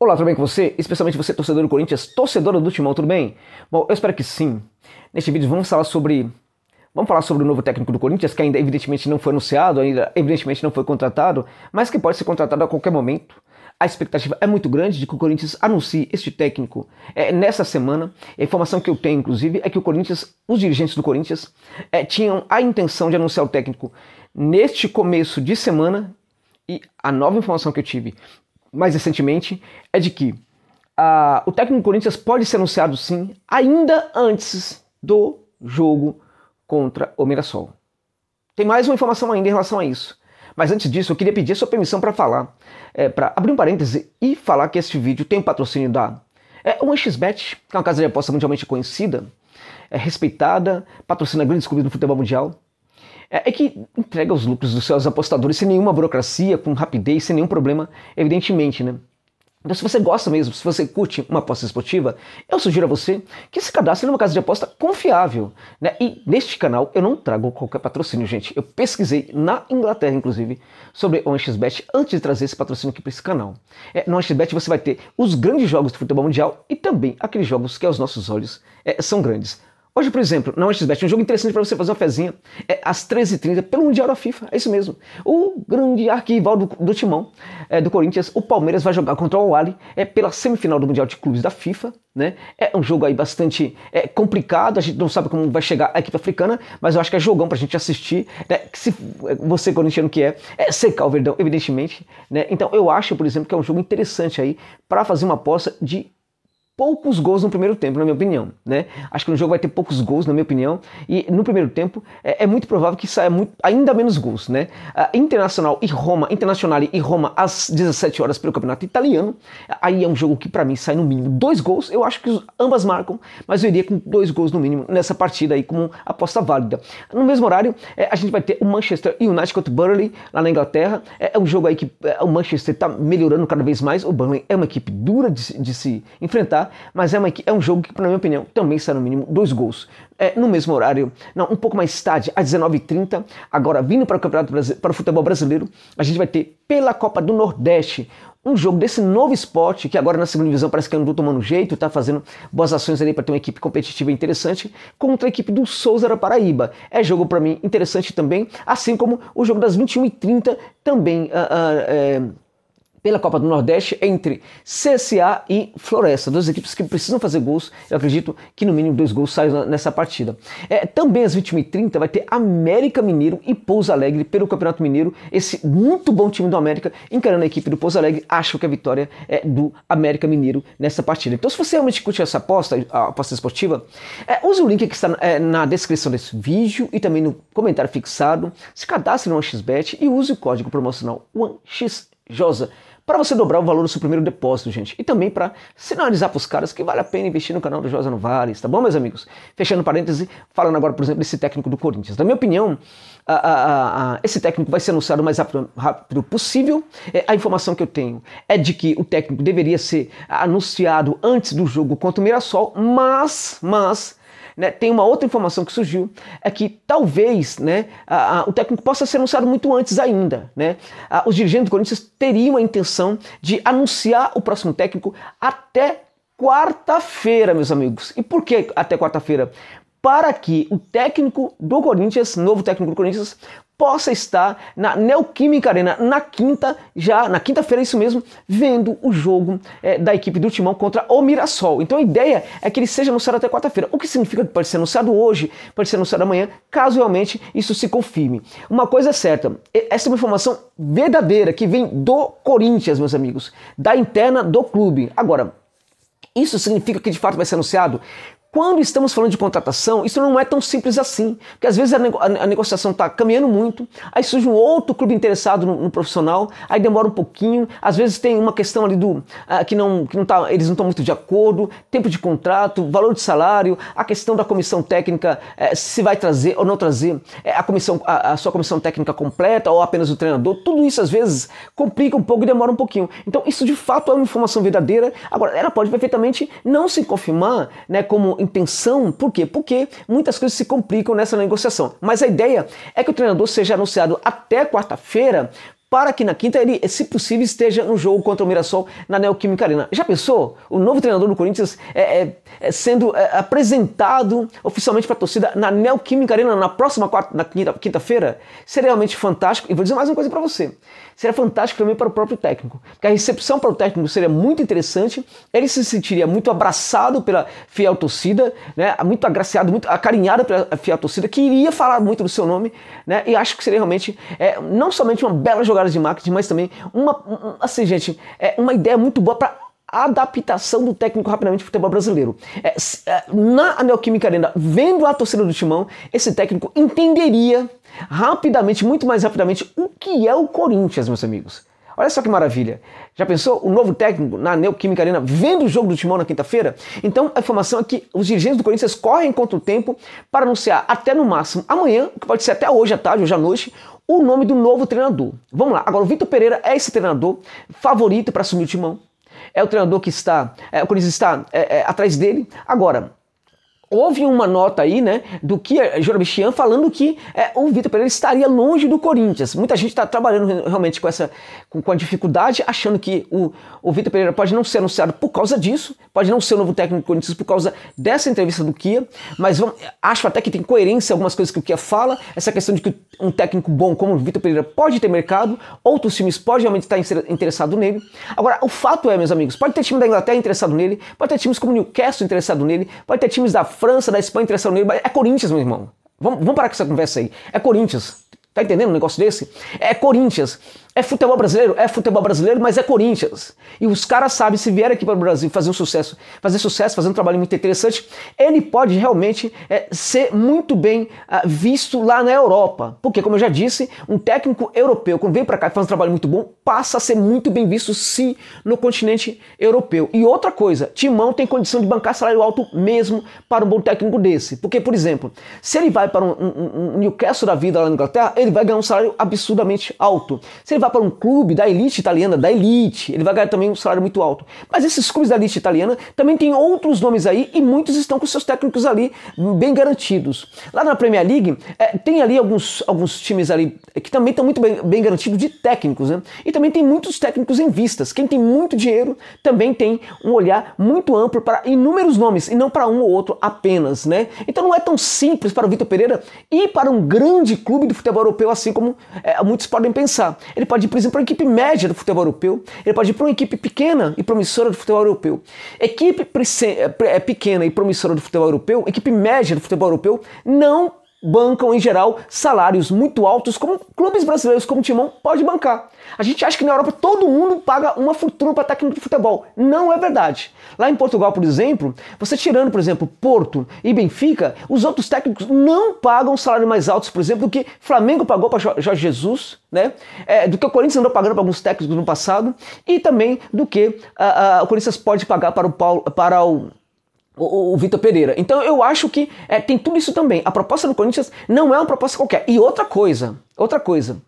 Olá, tudo bem com você? Especialmente você, torcedor do Corinthians, torcedora do Timão, tudo bem? Bom, eu espero que sim. Neste vídeo vamos falar sobre vamos falar sobre o novo técnico do Corinthians, que ainda evidentemente não foi anunciado, ainda evidentemente não foi contratado, mas que pode ser contratado a qualquer momento. A expectativa é muito grande de que o Corinthians anuncie este técnico é, nessa semana. A informação que eu tenho, inclusive, é que o Corinthians, os dirigentes do Corinthians, é, tinham a intenção de anunciar o técnico neste começo de semana, e a nova informação que eu tive mais recentemente é de que uh, o técnico Corinthians pode ser anunciado sim, ainda antes do jogo contra o Mirassol. Tem mais uma informação ainda em relação a isso. Mas antes disso, eu queria pedir a sua permissão para falar, é, para abrir um parêntese e falar que este vídeo tem o um patrocínio da é, 1xBet, que é uma casa de aposta mundialmente conhecida, é respeitada, patrocina grandes clubes do futebol mundial. É, é que entrega os lucros dos seus apostadores sem nenhuma burocracia, com rapidez, sem nenhum problema, evidentemente, né? Então, se você gosta mesmo, se você curte uma aposta esportiva, eu sugiro a você que se cadastre numa casa de aposta confiável. Né? E neste canal eu não trago qualquer patrocínio, gente. Eu pesquisei na Inglaterra, inclusive, sobre o OneXBet antes de trazer esse patrocínio aqui para esse canal. É, no OneXBet você vai ter os grandes jogos do futebol mundial e também aqueles jogos que aos nossos olhos é, são grandes. Hoje, por exemplo, na OneXBet, um jogo interessante para você fazer uma fezinha é às 13h30 pelo Mundial da FIFA, é isso mesmo. O grande arquival do, do timão é, do Corinthians, o Palmeiras vai jogar contra o Wally, é pela semifinal do Mundial de Clubes da FIFA, né? É um jogo aí bastante é, complicado, a gente não sabe como vai chegar a equipe africana, mas eu acho que é jogão para a gente assistir, né? se é, você corintiano que é, é secar o Verdão, evidentemente, né? Então eu acho, por exemplo, que é um jogo interessante aí para fazer uma aposta de poucos gols no primeiro tempo, na minha opinião. Né? Acho que no jogo vai ter poucos gols, na minha opinião. E no primeiro tempo é, é muito provável que saia muito, ainda menos gols. Né? Internacional e Roma, Internacional e Roma às 17 horas pelo Campeonato Italiano. Aí é um jogo que para mim sai no mínimo dois gols. Eu acho que ambas marcam, mas eu iria com dois gols no mínimo nessa partida aí como aposta válida. No mesmo horário, é, a gente vai ter o Manchester United contra o Burnley lá na Inglaterra. É, é um jogo aí que é, o Manchester está melhorando cada vez mais. O Burnley é uma equipe dura de, de se enfrentar. Mas é, uma, é um jogo que, na minha opinião, também será no mínimo dois gols. É, no mesmo horário, não, um pouco mais tarde, às 19h30, agora vindo para o Campeonato para o futebol brasileiro, a gente vai ter pela Copa do Nordeste um jogo desse novo esporte, que agora na segunda divisão parece que andou tomando jeito, tá fazendo boas ações ali para ter uma equipe competitiva interessante, contra a equipe do Souza da Paraíba. É jogo para mim interessante também, assim como o jogo das 21h30 também. Uh, uh, uh, pela Copa do Nordeste entre CSA e Floresta. Duas equipes que precisam fazer gols. Eu acredito que no mínimo dois gols saiam nessa partida. É, também às 21h30 vai ter América Mineiro e Pouso Alegre pelo Campeonato Mineiro. Esse muito bom time do América encarando a equipe do Pouso Alegre. Acho que a vitória é do América Mineiro nessa partida. Então, se você realmente curte essa aposta, a aposta esportiva, é, use o link que está é, na descrição desse vídeo e também no comentário fixado. Se cadastre no 1xbet e use o código promocional 1xjosa para você dobrar o valor do seu primeiro depósito, gente. E também para sinalizar para os caras que vale a pena investir no canal do Josa Novares, tá bom, meus amigos? Fechando parêntese, falando agora, por exemplo, desse técnico do Corinthians. Na minha opinião, a, a, a, esse técnico vai ser anunciado o mais rápido, rápido possível. É, a informação que eu tenho é de que o técnico deveria ser anunciado antes do jogo contra o Mirassol, mas, mas né? Tem uma outra informação que surgiu, é que talvez né, a, a, o técnico possa ser anunciado muito antes ainda. Né? A, os dirigentes do Corinthians teriam a intenção de anunciar o próximo técnico até quarta-feira, meus amigos. E por que até quarta-feira? Para que o técnico do Corinthians, novo técnico do Corinthians, possa estar na Neoquímica Arena na quinta, já na quinta-feira, isso mesmo, vendo o jogo é, da equipe do Timão contra o Mirassol. Então a ideia é que ele seja anunciado até quarta-feira, o que significa que pode ser anunciado hoje, pode ser anunciado amanhã, caso realmente isso se confirme. Uma coisa é certa, essa é uma informação verdadeira que vem do Corinthians, meus amigos, da interna do clube. Agora, isso significa que de fato vai ser anunciado? Quando estamos falando de contratação, isso não é tão simples assim, porque às vezes a, nego a negociação está caminhando muito, aí surge um outro clube interessado no, no, profissional, aí demora um pouquinho, às vezes tem uma questão ali do uh, que não que não tá, eles não estão muito de acordo, tempo de contrato, valor de salário, a questão da comissão técnica uh, se vai trazer ou não trazer uh, a comissão a, a, sua comissão técnica completa ou apenas o treinador, tudo isso às vezes complica um pouco e demora um pouquinho. Então isso de fato é uma informação verdadeira. Agora ela pode perfeitamente não se confirmar, né, como em pensão. Por quê? Porque muitas coisas se complicam nessa negociação. Mas a ideia é que o treinador seja anunciado até quarta-feira para que na quinta ele, se possível, esteja no jogo contra o Mirassol na Neoquímica Arena. Já pensou? O novo treinador do Corinthians é, é, é sendo é, apresentado oficialmente para a torcida na Neoquímica Arena na próxima quarta, na quinta-feira? Seria realmente fantástico. E vou dizer mais uma coisa para você. Seria fantástico também para o próprio técnico, porque a recepção para o técnico seria muito interessante. Ele se sentiria muito abraçado pela fiel torcida, né? muito agraciado, muito acarinhado pela fiel torcida, que iria falar muito do seu nome, né? E acho que seria realmente é, não somente uma bela jogada horas de marketing, mas também uma, assim, gente, é uma ideia muito boa para adaptação do técnico rapidamente para o futebol brasileiro. É, é, na Neoquímica Arena, vendo a torcida do Timão, esse técnico entenderia rapidamente, muito mais rapidamente, o que é o Corinthians, meus amigos. Olha só que maravilha. Já pensou? O novo técnico na Neoquímica Arena vendo o jogo do Timão na quinta-feira? Então a informação é que os dirigentes do Corinthians correm contra o tempo para anunciar até no máximo amanhã, que pode ser até hoje à tarde, hoje à noite, o nome do novo treinador. Vamos lá, agora o Vitor Pereira é esse treinador favorito para assumir o timão. É o treinador que está, é, o Corinthians está é, é, atrás dele. Agora, houve uma nota aí, né, do que eh, Jorobichian falando que é, o Vitor Pereira estaria longe do Corinthians. Muita gente está trabalhando realmente com essa com, com, a dificuldade, achando que o, o Vitor Pereira pode não ser anunciado por causa disso, pode não ser o novo técnico do Corinthians por causa dessa entrevista do Kia, mas vamos, acho até que tem coerência algumas coisas que o Kia fala, essa questão de que um técnico bom como o Vitor Pereira pode ter mercado, outros times podem realmente estar interessado nele. Agora, o fato é, meus amigos, pode ter time da Inglaterra interessado nele, pode ter times como o Newcastle interessado nele, pode ter times da França, da Espanha, Terceiro Nível. É Corinthians, meu irmão. Vamos, vamos parar com essa conversa aí. É Corinthians. Tá entendendo um negócio desse? É Corinthians. É futebol brasileiro? É futebol brasileiro, mas é Corinthians. E os caras sabem, se vier aqui para o Brasil fazer um sucesso, fazer sucesso, fazer um trabalho muito interessante, ele pode realmente é, ser muito bem ah, visto lá na Europa. Porque, como eu já disse, um técnico europeu, quando vem para cá e faz um trabalho muito bom, passa a ser muito bem visto, sim, no continente europeu. E outra coisa, Timão tem condição de bancar salário alto mesmo para um bom técnico desse. Porque, por exemplo, se ele vai para um, um, um Newcastle da vida lá na Inglaterra, ele vai ganhar um salário absurdamente alto. Se ele vai para um clube da elite italiana, da elite, ele vai ganhar também um salário muito alto. Mas esses clubes da elite italiana também tem outros nomes aí e muitos estão com seus técnicos ali bem garantidos. Lá na Premier League, é, tem ali alguns, alguns times ali é, que também estão muito bem, bem garantidos de técnicos, né? E também tem muitos técnicos em vistas. Quem tem muito dinheiro também tem um olhar muito amplo para inúmeros nomes e não para um ou outro apenas, né? Então não é tão simples para o Vitor Pereira ir para um grande clube do futebol europeu assim como é, muitos podem pensar. Ele pode pode ir, por exemplo, para uma equipe média do futebol europeu, ele pode ir para uma equipe pequena e promissora do futebol europeu. Equipe é, é pequena e promissora do futebol europeu, equipe média do futebol europeu, não bancam em geral salários muito altos, como clubes brasileiros como o Timão pode bancar. A gente acha que na Europa todo mundo paga uma fortuna para técnico de futebol. Não é verdade. Lá em Portugal, por exemplo, você tirando, por exemplo, Porto e Benfica, os outros técnicos não pagam salários mais altos, por exemplo, do que Flamengo pagou para Jorge Jesus, né? É, do que o Corinthians andou pagando para alguns técnicos no passado e também do que ah, ah, o Corinthians pode pagar para o Paulo, para o o, o Vitor Pereira. Então eu acho que é, tem tudo isso também. A proposta do Corinthians não é uma proposta qualquer. E outra coisa, outra coisa.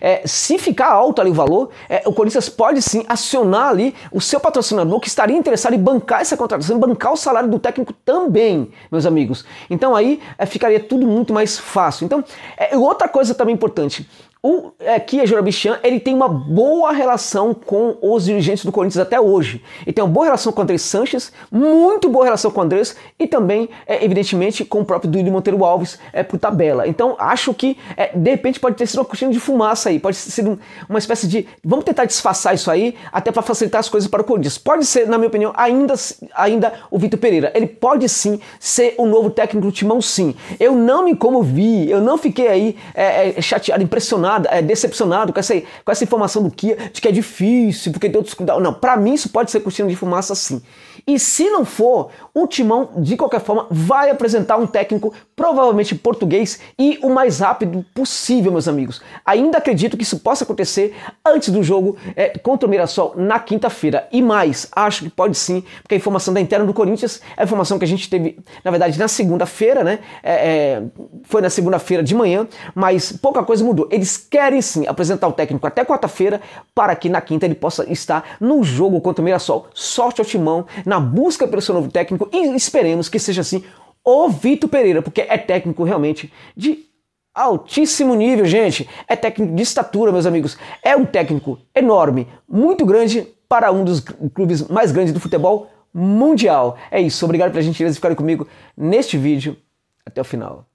É, se ficar alto ali o valor, é, o Corinthians pode sim acionar ali o seu patrocinador que estaria interessado em bancar essa contratação, bancar o salário do técnico também, meus amigos. Então aí é, ficaria tudo muito mais fácil. Então, é, outra coisa também importante: o é, Kia Jorobichan, ele tem uma boa relação com os dirigentes do Corinthians até hoje. Ele tem uma boa relação com o André Sanches, muito boa relação com o Andrés e também, é, evidentemente, com o próprio Duílio Monteiro Alves é, por tabela. Então, acho que, é, de repente, pode ter sido uma cortina de fumaça aí, pode ter sido uma espécie de... Vamos tentar disfarçar isso aí, até para facilitar as coisas para o Corinthians. Pode ser, na minha opinião, ainda, ainda o Vitor Pereira. Ele pode sim ser o novo técnico do Timão, sim. Eu não me comovi, eu não fiquei aí é, é chateado, impressionado é, decepcionado com essa, com essa informação do Kia de que é difícil, porque tem outros cuidados. Não, para mim isso pode ser cortina de fumaça sim. E se não for, o Timão, de qualquer forma, vai apresentar um técnico provavelmente português e o mais rápido possível, meus amigos. Ainda acredito que isso possa acontecer antes do jogo é, contra o Mirassol na quinta-feira. E mais, acho que pode sim, porque a informação da interna do Corinthians é a informação que a gente teve, na verdade, na segunda-feira, né? É, é, foi na segunda-feira de manhã, mas pouca coisa mudou. Eles querem sim apresentar o técnico até quarta-feira para que na quinta ele possa estar no jogo contra o Mirassol. Sorte ao timão na busca pelo seu novo técnico e esperemos que seja assim o Vitor Pereira, porque é técnico realmente de altíssimo nível, gente. É técnico de estatura, meus amigos. É um técnico enorme, muito grande para um dos clubes mais grandes do futebol mundial. É isso. Obrigado pela gentileza de ficarem comigo neste vídeo até o final.